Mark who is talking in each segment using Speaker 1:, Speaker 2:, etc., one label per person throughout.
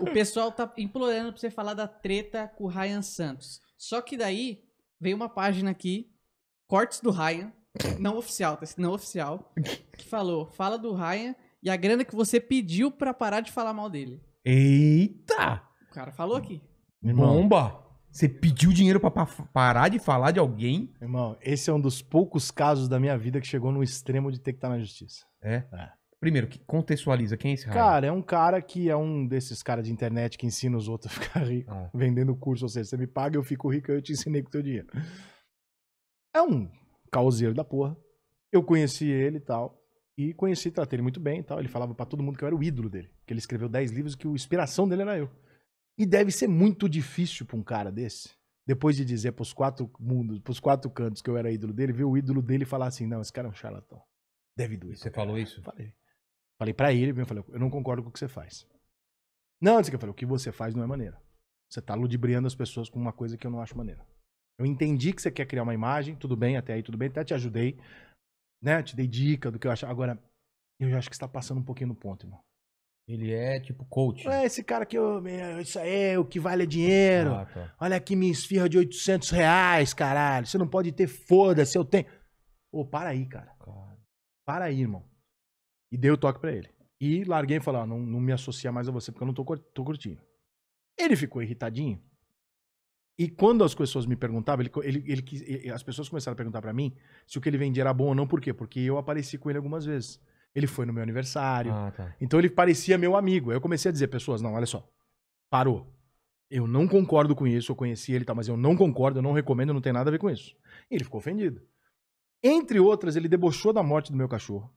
Speaker 1: o pessoal tá implorando pra você falar da treta com o Ryan Santos. Só que daí veio uma página aqui, cortes do Ryan, não oficial, tá escrito não oficial, que falou: fala do Ryan e a grana que você pediu pra parar de falar mal dele. Eita! O cara falou aqui. Irmão. Bomba! Você pediu dinheiro pra parar de falar de alguém? Irmão, esse é um dos poucos casos da minha vida que chegou no extremo de ter que estar na justiça. É? É. Primeiro, que contextualiza quem é esse cara. Cara, é um cara que é um desses caras de internet que ensina os outros a ficar rico, ah. vendendo curso, ou seja, você me paga, eu fico rico, eu te ensinei com o teu dinheiro. É um causeiro da porra. Eu conheci ele e tal, e conheci, tratei ele muito bem e tal. Ele falava para todo mundo que eu era o ídolo dele, que ele escreveu 10 livros que a inspiração dele era eu. E deve ser muito difícil para um cara desse, depois de dizer pros quatro mundos, pros quatro cantos que eu era ídolo dele, ver o ídolo dele falar assim, não, esse cara é um charlatão. Deve doer. Você cara. falou isso? Falei. Falei para ele, eu falei, eu não concordo com o que você faz. Não, disse que eu falei, o que você faz não é maneira. Você tá ludibriando as pessoas com uma coisa que eu não acho maneira. Eu entendi que você quer criar uma imagem, tudo bem, até aí tudo bem, até te ajudei, né? Te dei dica do que eu acho. Agora, eu já acho que está passando um pouquinho no ponto, irmão. Ele é tipo coach. É, esse cara que eu, é, isso aí, é o que vale é dinheiro. Ah, tá. Olha aqui me esfirra de 800 reais, caralho. Você não pode ter foda-se, eu tenho. Ô, para aí, cara. cara. Para aí, irmão. E dei o toque para ele. E larguei e falei, não, não, me associa mais a você, porque eu não tô, tô curtindo. Ele ficou irritadinho. E quando as pessoas me perguntavam, ele, ele, ele, as pessoas começaram a perguntar para mim se o que ele vendia era bom ou não, por quê? Porque eu apareci com ele algumas vezes. Ele foi no meu aniversário. Ah, tá. Então ele parecia meu amigo. Aí eu comecei a dizer, pessoas, não, olha só, parou. Eu não concordo com isso, eu conheci ele, tá, mas eu não concordo, eu não recomendo, não tem nada a ver com isso. E ele ficou ofendido. Entre outras, ele debochou da morte do meu cachorro.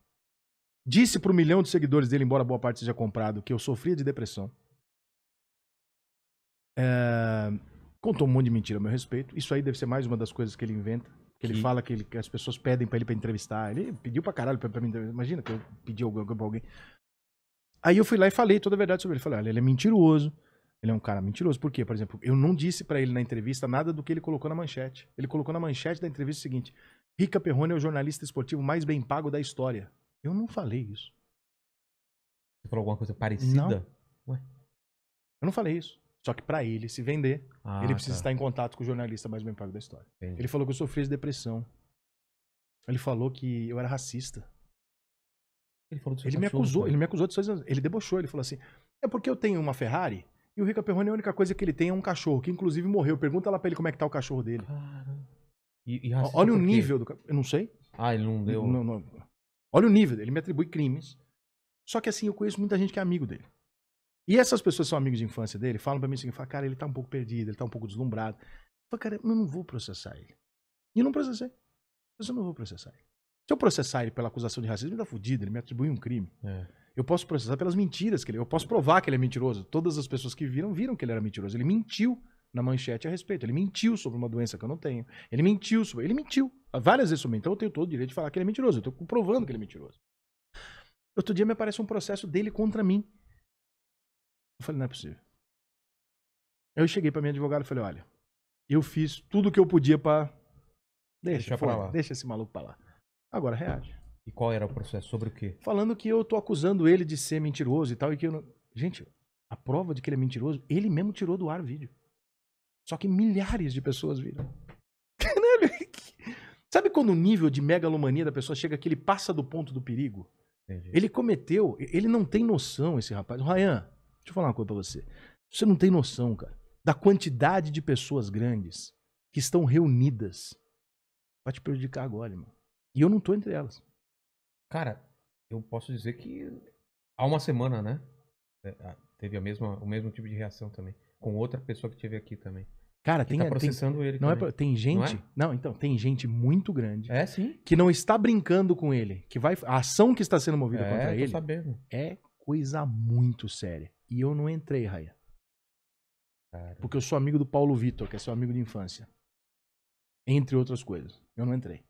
Speaker 1: Disse para o milhão de seguidores dele, embora boa parte seja comprado, que eu sofria de depressão. É... Contou um monte de mentira a meu respeito. Isso aí deve ser mais uma das coisas que ele inventa. Que ele que... fala que, ele, que, as pessoas pedem para ele para entrevistar. Ele pediu para caralho para entrevistar. Imagina que eu pedi alguma pra alguém. Aí eu fui lá e falei toda a verdade sobre ele. Falei, olha, ele é mentiroso. Ele é um cara mentiroso. Por quê? Por exemplo, eu não disse para ele na entrevista nada do que ele colocou na manchete. Ele colocou na manchete da entrevista o seguinte: Rica Perrone é o jornalista esportivo mais bem pago da história. Eu não falei isso. Você falou alguma coisa parecida? Não. Ué? Eu não falei isso. Só que para ele se vender, ah, ele precisa tá. estar em contato com o jornalista mais bem pago da história. Entendi. Ele falou que eu sofri de depressão. Ele falou que eu era racista. Ele, ele me acusou, ele me acusou de coisas. Ele debochou, ele falou assim: "É porque eu tenho uma Ferrari e o Rica Perrone a única coisa que ele tem é um cachorro, que inclusive morreu. Pergunta lá para ele como é que tá o cachorro dele". Cara. E, e Olha o nível do, eu não sei. Ah, ele não deu. Não, não, Olha o nível, ele me atribui crimes. Só que assim, eu conheço muita gente que é amigo dele. E essas pessoas são amigos de infância dele, falam para mim assim, cara, ele tá um pouco perdido, ele tá um pouco deslumbrado. Eu falo, cara, eu não vou processar ele. E eu não processei. Mas eu não vou processar ele. Se eu processar ele pela acusação de racismo, ele tá fudido, ele me atribui um crime. É. Eu posso processar pelas mentiras que ele. Eu posso provar que ele é mentiroso. Todas as pessoas que viram, viram que ele era mentiroso. Ele mentiu na manchete a respeito. Ele mentiu sobre uma doença que eu não tenho. Ele mentiu sobre. Ele mentiu várias vezes sobre mim. Então eu tenho todo o direito de falar que ele é mentiroso. Eu estou comprovando que ele é mentiroso. Outro dia me aparece um processo dele contra mim. Eu falei, não é possível. Eu cheguei para minha advogada e falei, olha, eu fiz tudo o que eu podia para deixa, deixa pra lá. deixa esse maluco para lá. Agora reage. E qual era o processo sobre o quê? Falando que eu tô acusando ele de ser mentiroso e tal e que eu não... gente, a prova de que ele é mentiroso, ele mesmo tirou do ar o vídeo. Só que milhares de pessoas viram. Sabe quando o nível de megalomania da pessoa chega que ele passa do ponto do perigo? Entendi. Ele cometeu, ele não tem noção, esse rapaz. Ryan, deixa eu falar uma coisa pra você. Você não tem noção, cara, da quantidade de pessoas grandes que estão reunidas pra te prejudicar agora, irmão. E eu não tô entre elas. Cara, eu posso dizer que há uma semana, né? É, teve a mesma, o mesmo tipo de reação também. Com outra pessoa que teve aqui também. Cara, tem, tá processando tem, ele. Não é, tem gente. Não, é? não, então, tem gente muito grande. É, sim. Que não está brincando com ele. Que vai, a ação que está sendo movida é, contra ele sabendo. é coisa muito séria. E eu não entrei, Raia. Cara. Porque eu sou amigo do Paulo Vitor, que é seu amigo de infância. Entre outras coisas. Eu não entrei.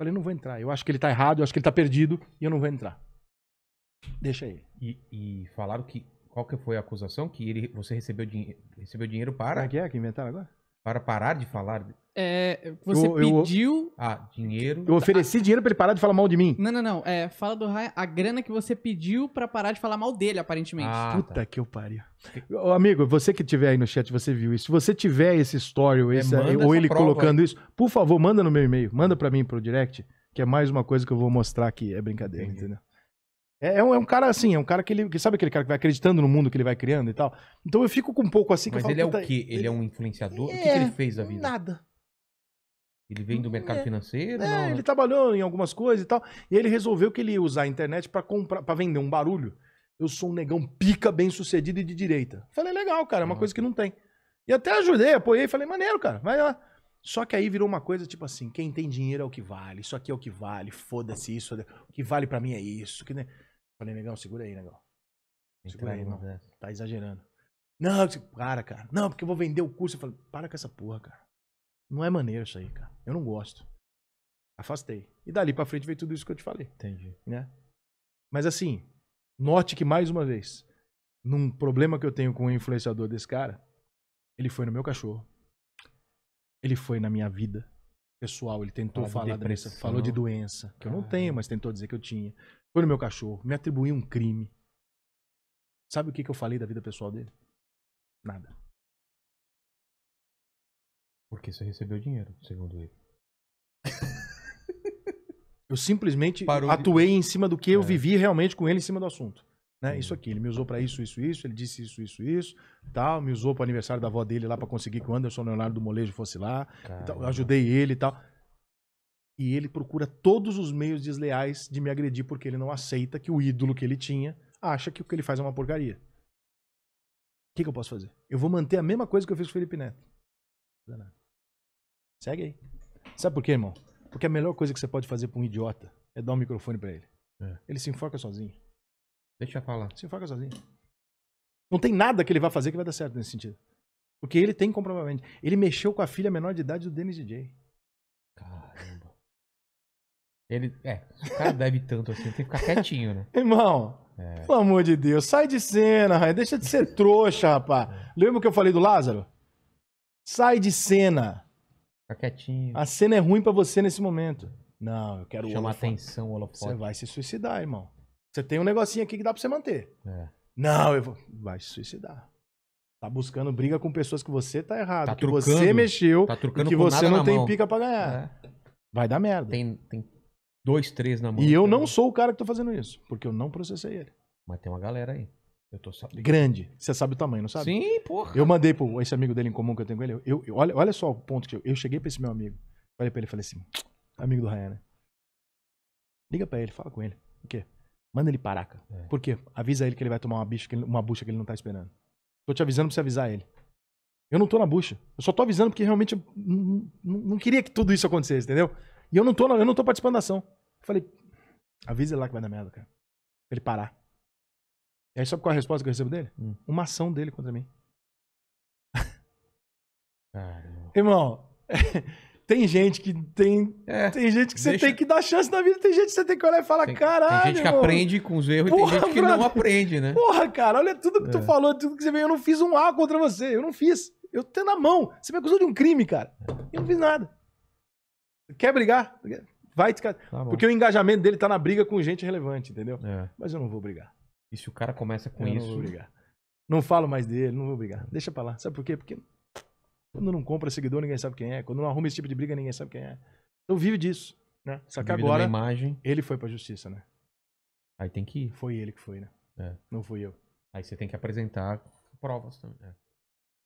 Speaker 1: Falei, não vou entrar. Eu acho que ele tá errado, eu acho que ele tá perdido e eu não vou entrar. Deixa ele. E, e falaram que qual que foi a acusação? Que ele, você recebeu, dinhe recebeu dinheiro para... Como é que é que inventaram agora? Para parar de falar. É, você eu, eu, pediu. Ah, dinheiro. Eu ofereci dinheiro para ele parar de falar mal de mim. Não, não, não. É, fala do Ryan, a grana que você pediu para parar de falar mal dele, aparentemente. Ah, Puta tá. que eu pariu. Ô, amigo, você que tiver aí no chat, você viu isso. Se você tiver esse story ou, é, esse, é, ou ele colocando aí. isso, por favor, manda no meu e-mail. Manda para mim pro direct, que é mais uma coisa que eu vou mostrar que é brincadeira, Entendi. entendeu? É, é, um, é um cara assim, é um cara que ele. Que sabe aquele cara que vai acreditando no mundo que ele vai criando e tal? Então eu fico com um pouco assim. Mas ele é o quê? Ele é um influenciador? É, o que, que, é, ele fez da vida? Nada. Ele vem do mercado é, financeiro? É, não? ele né? trabalhou em algumas coisas e tal. E ele resolveu que ele ia usar a internet para comprar, para vender um barulho. Eu sou um negão pica, bem sucedido e de direita. Falei, legal, cara, é uma Nossa. Ah, coisa que não tem. E até ajudei, apoiei, falei, maneiro, cara, vai lá. Só que aí virou uma coisa tipo assim: quem tem dinheiro é o que vale, isso aqui é o que vale, foda-se isso, o que vale para mim é isso. Que, né? Falei, negão, segura aí, negão. Segura aí, irmão. Tá exagerando. Não, disse, para, cara. Não, porque eu vou vender o curso. Eu falei, para com essa porra, cara. Não é maneiro isso aí, cara. Eu não gosto. Afastei. E dali pra frente veio tudo isso que eu te falei. Entendi. Né? Mas assim, note que mais uma vez, num problema que eu tenho com o influenciador desse cara, ele foi no meu cachorro. Ele foi na minha vida pessoal. Ele tentou falar de Falou de doença, que eu não tenho, mas tentou dizer que eu tinha. Foi no meu cachorro, me atribuiu um crime. Sabe o que, que eu falei da vida pessoal dele? Nada. Porque você recebeu dinheiro, segundo ele. eu simplesmente Parou atuei de... em cima do que eu é. vivi realmente com ele em cima do assunto. Né? Isso aqui, ele me usou para isso, isso, isso, ele disse isso, isso, isso, tal, me usou para aniversário da avó dele lá para conseguir que o Anderson Leonardo do Molejo fosse lá, tal, ajudei ele e tal e ele procura todos os meios desleais de me agredir porque ele não aceita que o ídolo que ele tinha acha que o que ele faz é uma porcaria. O que, que eu posso fazer? Eu vou manter a mesma coisa que eu fiz com o Felipe Neto. Segue aí. Sabe por quê, irmão? Porque a melhor coisa que você pode fazer para um idiota é dar um microfone para ele. É. Ele se enforca sozinho. Deixa eu falar. Se enforca sozinho. Não tem nada que ele vai fazer que vai dar certo nesse sentido. Porque ele tem comprovavelmente. Ele mexeu com a filha menor de idade do Dennis DJ. Ele. É, o cara deve tanto assim, tem que ficar quietinho, né? Irmão, é. pelo amor de Deus, sai de cena, rapaz. deixa de ser trouxa, rapaz. Lembra que eu falei do Lázaro? Sai de cena. Fica quietinho. A cena é ruim para você nesse momento. Não, eu quero Chamar atenção, holofote. Você vai se suicidar, irmão. Você tem um negocinho aqui que dá pra você manter. É. Não, eu vou. Vai se suicidar. Tá buscando briga com pessoas que você tá errado, tá que trucando, você mexeu, tá que você não tem mão. pica pra ganhar. É. Vai dar merda. Tem, tem dois, três na mão. E eu não sou o cara que tô fazendo isso, porque eu não processei ele. Mas tem uma galera aí. Eu tô sabendo. Grande. Você sabe o tamanho, não sabe? Sim, porra. Eu mandei pro esse amigo dele em comum que eu tenho com ele. Eu, eu olha, olha só o ponto que eu, eu cheguei pra esse meu amigo. Falei pra ele, falei assim, amigo do Ryan, né? Liga pra ele, fala com ele. O quê? Manda ele parar, cara. É. Por quê? Avisa ele que ele vai tomar uma, bicha, uma bucha que ele não tá esperando. Tô te avisando pra você avisar ele. Eu não tô na bucha. Eu só tô avisando porque realmente não queria que tudo isso acontecesse, entendeu? E eu não tô, eu não tô participando da ação. Eu falei, avisa ele lá que vai dar merda, cara. Pra ele parar. E aí sabe qual é a resposta que eu recebo dele? Hum. Uma ação dele contra mim. Irmão, tem gente que tem. É, tem gente que você deixa... tem que dar chance na vida, tem gente que você tem que olhar e falar, tem, caralho. Tem gente que irmão. aprende com os erros Porra, e tem gente que brother. não aprende, né? Porra, cara, olha tudo que é. tu falou, tudo que você veio. Eu não fiz um A contra você, eu não fiz. Eu tenho na mão. Você me acusou de um crime, cara. É. Eu não fiz nada. Quer brigar? Vai te... Tá Porque o engajamento dele tá na briga com gente relevante, entendeu? É. Mas eu não vou brigar. E se o cara começa com eu isso? Não vou brigar. Não falo mais dele, não vou brigar. É. Deixa pra lá. Sabe por quê? Porque quando não compra seguidor, ninguém sabe quem é. Quando não arruma esse tipo de briga, ninguém sabe quem é. Então vive disso, né? Só que agora imagem... ele foi pra justiça, né? Aí tem que ir. Foi ele que foi, né? É. Não fui eu. Aí você tem que apresentar provas também. É.